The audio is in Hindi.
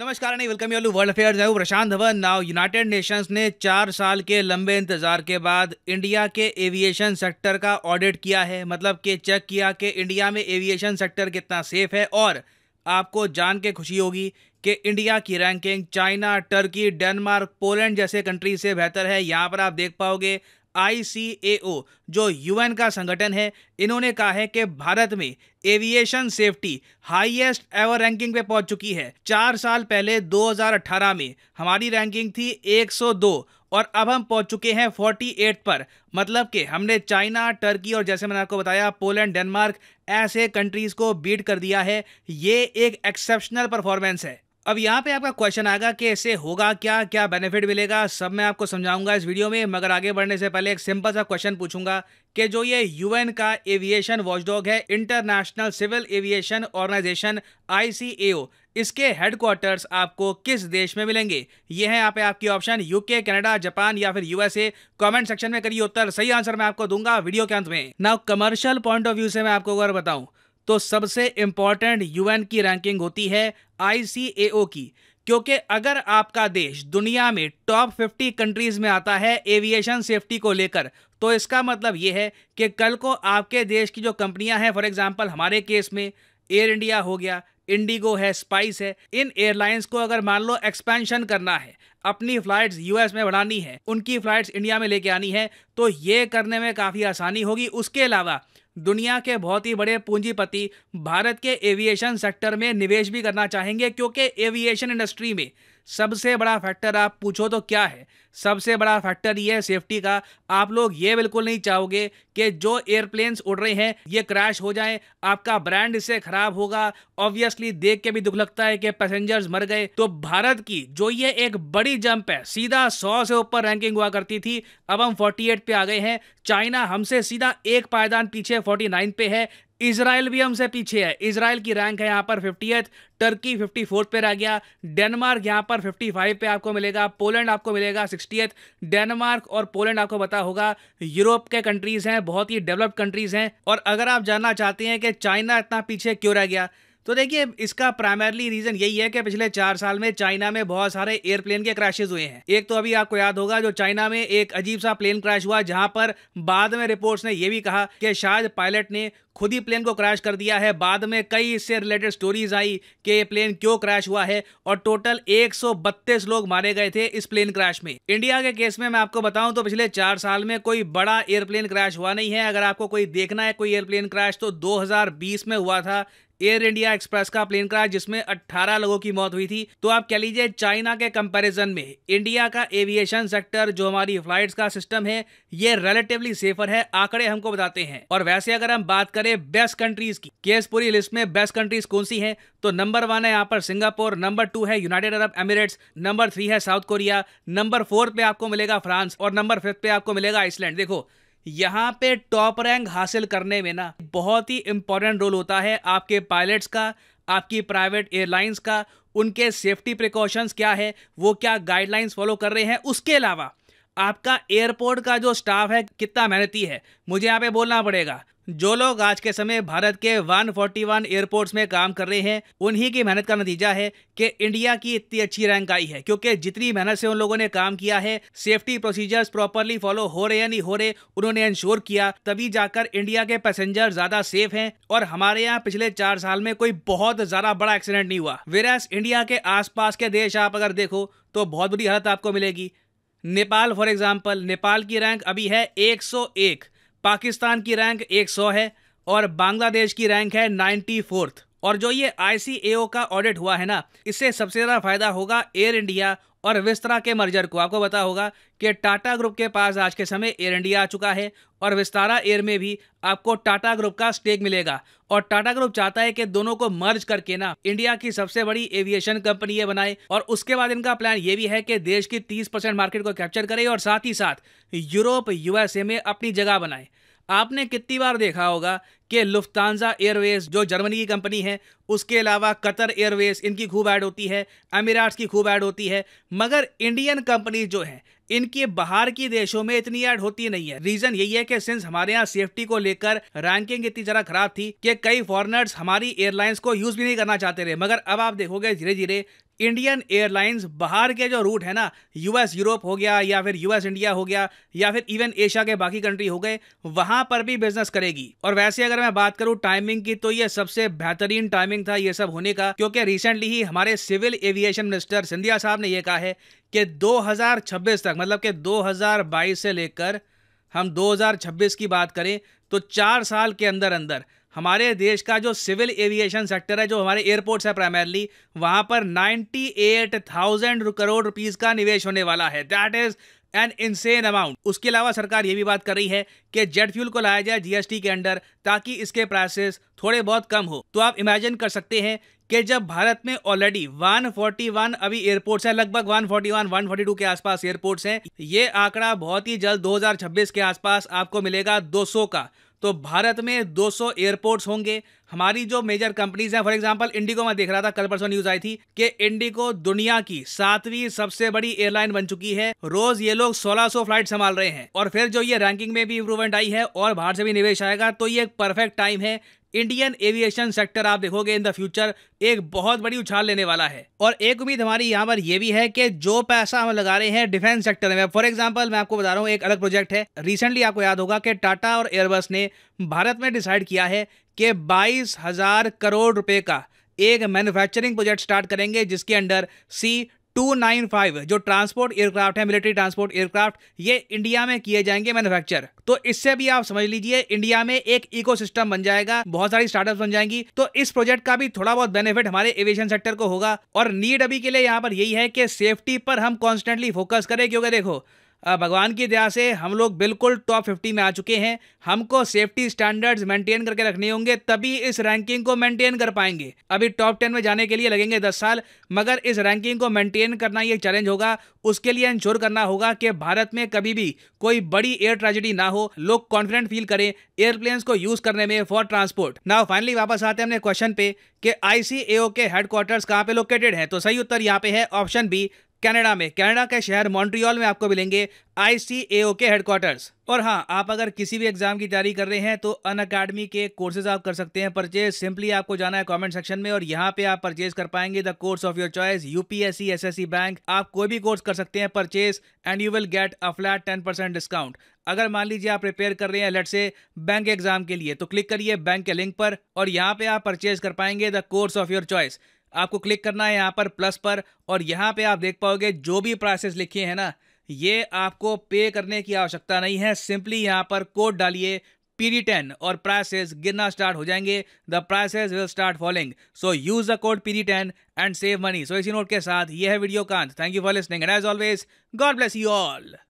नमस्कार नहीं वेलकम यू वर्ल्ड अफेयर हूँ Prashant Dhawan now United Nations ने चार साल के लंबे इंतजार के बाद इंडिया के एविएशन सेक्टर का ऑडिट किया है मतलब कि चेक किया कि इंडिया में एविएशन सेक्टर कितना सेफ है और आपको जान के खुशी होगी कि इंडिया की ranking China Turkey Denmark Poland जैसे कंट्री से बेहतर है यहाँ पर आप देख पाओगे आई जो यूएन का संगठन है इन्होंने कहा है कि भारत में aviation safety highest ever ranking पे पहुंच चुकी है चार साल पहले 2018 में हमारी रैंकिंग थी 102 और अब हम पहुंच चुके हैं 48 पर मतलब कि हमने चाइना टर्की और जैसे मैंने आपको बताया पोलैंड डेनमार्क ऐसे कंट्रीज को बीट कर दिया है ये एक एक्सेप्शनल परफॉर्मेंस है अब यहाँ पे आपका क्वेश्चन आएगा कि इससे होगा क्या क्या बेनिफिट मिलेगा सब मैं आपको समझाऊंगा इस वीडियो में मगर आगे बढ़ने से पहले एक सिंपल सा क्वेश्चन पूछूंगा कि जो ये यूएन का एविएशन वॉचडॉग है international civil aviation organization ICAO इसके हेडक्वार्टर्स आपको किस देश में मिलेंगे ये है यहाँ पे आपकी ऑप्शन यूके कनाडा जापान या फिर यूएसए कमेंट सेक्शन में करिए उत्तर सही आंसर मैं आपको दूंगा वीडियो के अंत में now commercial point of view से मैं आपको अगर बताऊं तो सबसे इम्पॉर्टेंट यूएन की रैंकिंग होती है आईसीएओ की क्योंकि अगर आपका देश दुनिया में टॉप 50 कंट्रीज़ में आता है एविएशन सेफ्टी को लेकर तो इसका मतलब ये है कि कल को आपके देश की जो कंपनियां हैं फॉर एग्जांपल हमारे केस में एयर इंडिया हो गया इंडिगो है स्पाइस है इन एयरलाइंस को अगर मान लो एक्सपेंशन करना है अपनी फ्लाइट्स यूएस में बढ़ानी है उनकी फ्लाइट्स इंडिया में लेके आनी है तो ये करने में काफ़ी आसानी होगी उसके अलावा दुनिया के बहुत ही बड़े पूंजीपति भारत के एविएशन सेक्टर में निवेश भी करना चाहेंगे क्योंकि एविएशन इंडस्ट्री में सबसे बड़ा फैक्टर आप पूछो तो क्या है सबसे बड़ा फैक्टर ये है सेफ्टी का आप लोग ये बिल्कुल नहीं चाहोगे कि जो एयरप्लेन्स उड़ रहे हैं ये क्रैश हो जाए आपका ब्रांड इससे खराब होगा ऑब्वियसली देख के भी दुख लगता है कि पैसेंजर्स मर गए तो भारत की जो ये एक बड़ी जंप है सीधा सौ से ऊपर रैंकिंग हुआ करती थी अब हम फोर्टी पे आ गए हैं चाइना हमसे सीधा एक पायदान पीछे फोर्टी पे है इसराइल भी हमसे पीछे है इसराइल की रैंक है यहाँ पर फिफ्टी टर्की फिफ्टी फोर्थ पे रह गया डेनमार्क यहाँ पर 55 पे आपको मिलेगा पोलैंड आपको मिलेगा सिक्सटी डेनमार्क और पोलैंड आपको पता होगा यूरोप के कंट्रीज हैं बहुत ही डेवलप्ड कंट्रीज हैं और अगर आप जानना चाहते हैं कि चाइना इतना पीछे क्यों रह गया तो देखिए इसका प्राइमरली रीजन यही है कि पिछले चार साल में चाइना में बहुत सारे एयरप्लेन के क्रैशेज हुए हैं एक तो अभी आपको याद होगा जो चाइना में एक अजीब सा प्लेन क्रैश हुआ जहां पर बाद में रिपोर्ट्स ने यह भी कहा कि शायद पायलट ने खुद ही प्लेन को क्रैश कर दिया है बाद में कई इससे रिलेटेड स्टोरीज आई कि ये प्लेन क्यों क्रैश हुआ है और टोटल 132 लोग मारे गए थे इस प्लेन क्रैश में इंडिया के केस में मैं आपको बताऊं तो पिछले चार साल में कोई बड़ा एयरप्लेन क्रैश हुआ नहीं है अगर आपको कोई देखना है कोई एयरप्लेन क्रैश तो 2020 में हुआ था एयर इंडिया एक्सप्रेस का प्लेन क्रैश जिसमें 18 लोगों की मौत हुई थी तो आप कह लीजिए चाइना के कंपैरिजन में इंडिया का एविएशन सेक्टर जो हमारी फ्लाइट्स का सिस्टम है ये रिलेटिवली सेफर है आंकड़े हमको बताते हैं और वैसे अगर हम बात करें बेस्ट कंट्रीज की केस पूरी लिस्ट में बेस्ट कंट्रीज कौन सी है तो नंबर वन है यहाँ पर सिंगापुर नंबर टू है United Arab Emirates number three है साउथ कोरिया नंबर फोर्थ पे आपको मिलेगा फ्रांस और नंबर फिफ्थ पे आपको मिलेगा आइसलैंड देखो यहाँ पे टॉप रैंक हासिल करने में ना बहुत ही इम्पोर्टेंट रोल होता है आपके पायलट्स का आपकी प्राइवेट एयरलाइंस का उनके सेफ्टी प्रिकॉशंस क्या है वो क्या गाइडलाइंस फॉलो कर रहे हैं उसके अलावा आपका एयरपोर्ट का जो स्टाफ है कितना मेहनती है मुझे यहाँ पे बोलना पड़ेगा जो लोग आज के समय भारत के 141 एयरपोर्ट्स में काम कर रहे हैं उन्हीं की मेहनत का नतीजा है कि इंडिया की इतनी अच्छी रैंक आई है क्योंकि जितनी मेहनत से उन लोगों ने काम किया है सेफ्टी प्रोसीजर्स प्रॉपरली फॉलो हो रहे या नहीं हो रहे उन्होंने इंश्योर किया तभी जाकर इंडिया के पैसेंजर ज्यादा सेफ है और हमारे यहाँ पिछले चार साल में कोई बहुत ज्यादा बड़ा एक्सीडेंट नहीं हुआ वेरास इंडिया के आस के देश आप अगर देखो तो बहुत बुरी हालत आपको मिलेगी नेपाल फॉर एग्जाम्पल नेपाल की रैंक अभी है एक पाकिस्तान की रैंक 100 है और बांग्लादेश की रैंक है नाइन्टी फोर्थ और जो ये आई का ऑडिट हुआ है ना इससे सबसे ज़्यादा फायदा होगा एयर इंडिया और विस्तरा के मर्जर को आपको बता होगा कि टाटा ग्रुप के पास आज के समय एयर इंडिया आ चुका है और विस्तारा एयर में भी आपको टाटा ग्रुप का स्टेक मिलेगा और टाटा ग्रुप चाहता है कि दोनों को मर्ज करके ना इंडिया की सबसे बड़ी एविएशन कंपनी ये बनाए और उसके बाद इनका प्लान ये भी है कि देश की तीस परसेंट मार्केट को कैप्चर करे और साथ ही साथ यूरोप यूएसए में अपनी जगह बनाए आपने कितनी बार देखा होगा कि लुफ्तानजा एयरवेज जो जर्मनी की कंपनी है उसके अलावा कतर एयरवेज इनकी खूब ऐड होती है अमीराट्स की खूब ऐड होती है मगर इंडियन कंपनी जो है इनके बाहर की देशों में इतनी ऐड होती नहीं है रीजन यही है कि सिंस हमारे यहाँ सेफ्टी को लेकर रैंकिंग इतनी जरा खराब थी कि कई फॉरनर्स हमारी एयरलाइंस को यूज भी नहीं करना चाहते रहे मगर अब आप देखोगे धीरे धीरे इंडियन एयरलाइंस बाहर के जो रूट है ना यूएस यूरोप हो गया या फिर यूएस इंडिया हो गया या फिर इवन एशिया के बाकी कंट्री हो गए वहां पर भी बिजनेस करेगी और वैसे अगर अगर मैं बात करूँ टाइमिंग की तो ये सबसे बेहतरीन टाइमिंग था ये सब होने का क्योंकि रिसेंटली ही हमारे सिविल एविएशन मिनिस्टर सिंधिया साहब ने यह कहा है कि 2026 तक मतलब कि 2022 से लेकर हम 2026 की बात करें तो चार साल के अंदर अंदर हमारे देश का जो सिविल एविएशन सेक्टर है जो हमारे एयरपोर्ट्स है प्राइमरली वहां पर 98,000 करोड़ रुपीस का निवेश होने वाला है that is an insane amount उसके अलावा सरकार ये भी बात कर रही है कि जेट फ्यूल को लाया जाए जीएसटी के अंडर ताकि इसके प्राइसेस थोड़े बहुत कम हो तो आप इमेजिन कर सकते हैं कि जब भारत में ऑलरेडी 141 अभी एयरपोर्ट्स हैं लगभग 141 142 के आसपास एयरपोर्ट्स हैं ये आंकड़ा बहुत ही जल्द 2026 के आसपास आपको मिलेगा 200 का तो भारत में 200 एयरपोर्ट्स होंगे हमारी जो मेजर कंपनीज हैं फॉर एग्जांपल इंडिगो में देख रहा था कल परसों न्यूज आई थी कि इंडिगो दुनिया की सातवीं सबसे बड़ी एयरलाइन बन चुकी है रोज ये लोग 1600 फ्लाइट संभाल रहे हैं और फिर जो ये रैंकिंग में भी इंप्रूवमेंट आई है और बाहर से भी निवेश आएगा तो ये एक परफेक्ट टाइम है इंडियन एविएशन सेक्टर आप देखोगे इन द फ्यूचर एक बहुत बड़ी उछाल लेने वाला है और एक उम्मीद हमारी यहाँ पर यह भी है कि जो पैसा हम लगा रहे हैं डिफेंस सेक्टर में फॉर एग्जाम्पल मैं आपको बता रहा हूँ एक अलग प्रोजेक्ट है रिसेंटली आपको याद होगा कि टाटा और एयरबस ने भारत में डिसाइड किया है कि बाईस हजार करोड़ रुपए का एक मैन्युफैक्चरिंग प्रोजेक्ट स्टार्ट करेंगे जिसके अंडर सी 295 जो ट्रांसपोर्ट एयरक्राफ्ट है मिलिट्री ट्रांसपोर्ट एयरक्राफ्ट ये इंडिया में किए जाएंगे मैन्युफैक्चर तो इससे भी आप समझ लीजिए इंडिया में एक इकोसिस्टम बन जाएगा बहुत सारी स्टार्टअप्स बन जाएंगी तो इस प्रोजेक्ट का भी थोड़ा बहुत बेनिफिट हमारे एविएशन सेक्टर को होगा और नीड अभी के लिए यहाँ पर यही है कि सेफ्टी पर हम कॉन्स्टेंटली फोकस करें क्योंकि देखो भगवान की दया से हम लोग बिल्कुल टॉप फिफ्टी में आ चुके हैं हमको सेफ्टी स्टैंडर्ड्स मेंटेन करके रखने होंगे तभी इस रैंकिंग को मेंटेन कर पाएंगे अभी टॉप टेन में जाने के लिए लगेंगे दस साल मगर इस रैंकिंग को मेंटेन करना ये चैलेंज होगा उसके लिए इंश्योर करना होगा कि भारत में कभी भी कोई बड़ी एयर ट्रेजिडी ना हो लोग कॉन्फिडेंट फील करें एयरप्लेन को यूज करने में फॉर ट्रांसपोर्ट ना फाइनली वापस आते हैं अपने क्वेश्चन पे कि आईसीएओ के हेडक्वार्टर्स कहाँ पे लोकेटेड है तो सही उत्तर यहाँ पे है ऑप्शन बी कनाडा में कनाडा के शहर मॉन्ट्रियल में आपको मिलेंगे आईसीएओ के हेडक्वार्टर्स और हाँ आप अगर किसी भी एग्जाम की तैयारी कर रहे हैं तो अन अकेडमी के कोर्सेज आप कर सकते हैं परचेज सिंपली आपको जाना है कमेंट सेक्शन में और यहाँ पे आप परचेज कर पाएंगे the course of your choice UPSC SSC bank आप कोई भी कोर्स कर सकते हैं purchase and you will get a flat ten percent discount अगर मान लीजिए आप प्रिपेयर कर रहे हैं लेट से बैंक एग्जाम के लिए तो क्लिक करिए बैंक के लिंक पर और यहाँ पे आप परचेज कर पाएंगे the course of your choice आपको क्लिक करना है यहाँ पर प्लस पर और यहाँ पे आप देख पाओगे जो भी प्राइसेस लिखे हैं ना ये आपको पे करने की आवश्यकता नहीं है सिंपली यहाँ पर कोड डालिए पीडी टेन और प्राइसेस गिरना स्टार्ट हो जाएंगे the prices will start following so use the code PD ten and save money so इसी नोट के साथ यह है वीडियो कांत thank you for listening and as always God bless you all